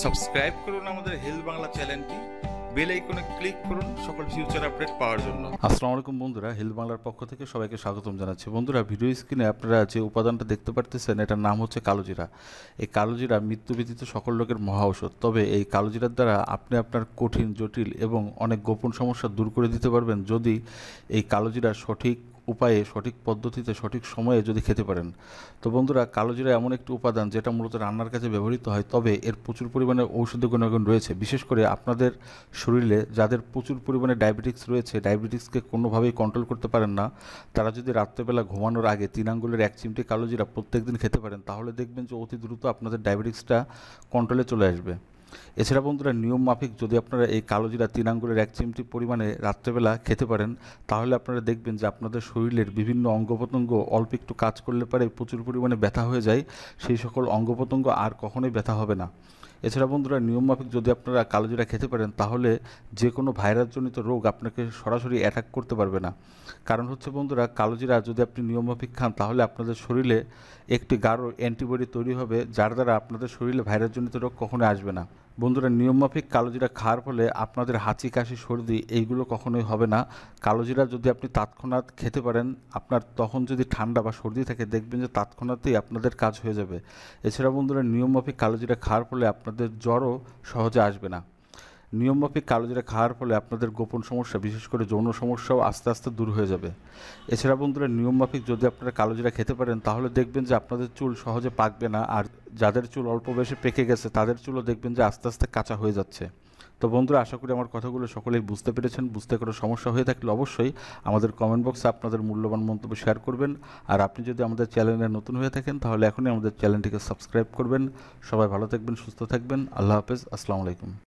subscribe করুন আমাদের health Bangla চ্যানেলটি বেল আইকনে ক্লিক করুন সকল ফিউচার আপডেট পাওয়ার জন্য আসসালামু আলাইকুম বন্ধুরা হেলথ বাংলার পক্ষ থেকে সবাইকে স্বাগতম জানাচ্ছি বন্ধুরা ভিডিও স্ক্রিনে আপনারা যে উপাদানটা দেখতে পারতেছেন এটার নাম হচ্ছে কালোজিরা এই কালোজিরা মৃত্যু ব্যতীত সকল লোকের মহা ঔষধ তবে এই কালোজিরার দ্বারা আপনি আপনার কঠিন জটিল এবং অনেক গোপন সমস্যা দূর করে দিতে পারবেন যদি এই কালোজিরা সঠিক উপায়ে সঠিক পদ্ধতিতে সঠিক সময়ে যদি খেতে পারেন তো বন্ধুরা কালোজিরা এমন একটি উপাদান যেটা মূলত রান্নার কাছে ব্যবহৃত হয় তবে এর প্রচুর পরিমাণে ঔষধি গুণাগুণ রয়েছে বিশেষ করে আপনাদের শরীরে যাদের প্রচুর পরিমাণে ডায়াবেটিক্স রয়েছে ডায়াবেটিক্সকে কোনোভাবেই কন্ট্রোল করতে পারেন না তারা যদি রাত্রেবেলা ঘুমানোর আগে তিন আঙ্গুলের এক চিমটি কালোজিরা প্রত্যেকদিন খেতে পারেন তাহলে দেখবেন যে অতি দ্রুত আপনাদের ডায়াবেটিক্সটা কন্ট্রোলে চলে আসবে এছাড়া বন্ধুরা নিয়ম মাফিক যদি আপনারা এই কালো জিরা তিন আঙ্গুলের এক চিমটি পরিমাণে রাত্রেবেলা খেতে পারেন তাহলে আপনারা দেখবেন যে আপনাদের শরীরের বিভিন্ন অঙ্গ প্রত্যঙ্গ অল্প একটু কাজ করলে পারে প্রচুর পরিমাণে ব্যথা হয়ে যায় সেই সকল অঙ্গ প্রত্যঙ্গ আর কখনোই ব্যথা হবে না এছাড়া বন্ধুরা নিয়মমাফিক যদি আপনারা কালোজিরা খেতে পারেন তাহলে যে কোনো ভাইরাসজনিত রোগ আপনাকে সরাসরি অ্যাটাক করতে পারবে না কারণ হচ্ছে বন্ধুরা কালোজিরা যদি আপনি নিয়মমাফিক খান তাহলে আপনাদের শরীরে একটি গাঢ় অ্যান্টিবডি তৈরি হবে যার দ্বারা আপনাদের শরীরে ভাইরাসজনিত রোগ কখনো আসবে না বন্ধুরা নিয়মমাফিক কালোজিরা খাওয়ার ফলে আপনাদের হাঁচি কাশি সর্দি এইগুলো কখনোই হবে না কালোজিরা যদি আপনি তৎক্ষণাৎ খেতে পারেন আপনার তখন যদি ঠান্ডা বা সর্দি থাকে দেখবেন যে তৎক্ষণাতেই আপনাদের কাজ হয়ে যাবে এছাড়া বন্ধুরা নিয়মমাফিক কালোজিরা খাওয়ার ফলে আপনার আপনাদের জ্বরও সহজে আসবে না নিয়মমাফিক কালোজিরা খাওয়ার ফলে আপনাদের গোপন সমস্যা বিশেষ করে যৌন সমস্যাও আস্তে আস্তে দূর হয়ে যাবে এছাড়া বন্ধুরা নিয়মমাফিক যদি আপনারা জিরা খেতে পারেন তাহলে দেখবেন যে আপনাদের চুল সহজে পাকবে না আর যাদের চুল অল্প বয়সে পেকে গেছে তাদের চুলও দেখবেন যে আস্তে আস্তে কাঁচা হয়ে যাচ্ছে তো বন্ধুরা আশা করি আমার কথাগুলো সকলেই বুঝতে পেরেছেন বুঝতে কোনো সমস্যা হয়ে থাকলে অবশ্যই আমাদের কমেন্ট বক্সে আপনাদের মূল্যবান মন্তব্য শেয়ার করবেন আর আপনি যদি আমাদের চ্যানেলে নতুন হয়ে থাকেন তাহলে এখনই আমাদের চ্যানেলটিকে সাবস্ক্রাইব করবেন সবাই ভালো থাকবেন সুস্থ থাকবেন আল্লাহ হাফেজ আসসালামু আলাইকুম